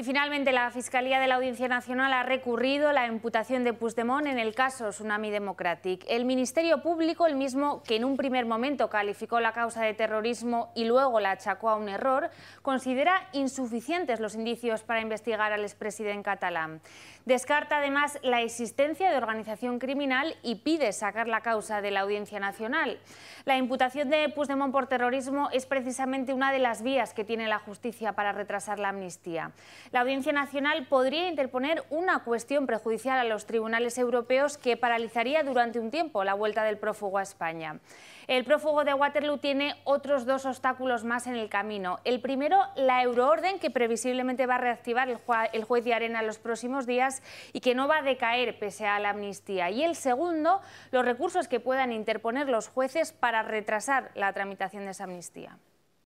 Y finalmente, la Fiscalía de la Audiencia Nacional ha recurrido la imputación de Puigdemont en el caso Tsunami Democratic. El Ministerio Público, el mismo que en un primer momento calificó la causa de terrorismo y luego la achacó a un error, considera insuficientes los indicios para investigar al expresidente catalán. Descarta además la existencia de organización criminal y pide sacar la causa de la Audiencia Nacional. La imputación de Puigdemont por terrorismo es precisamente una de las vías que tiene la justicia para retrasar la amnistía la Audiencia Nacional podría interponer una cuestión prejudicial a los tribunales europeos que paralizaría durante un tiempo la vuelta del prófugo a España. El prófugo de Waterloo tiene otros dos obstáculos más en el camino. El primero, la euroorden que previsiblemente va a reactivar el, juez de arena en los próximos días y que no va a decaer pese a la amnistía. Y el segundo, los recursos que puedan interponer los jueces para retrasar la tramitación de esa amnistía.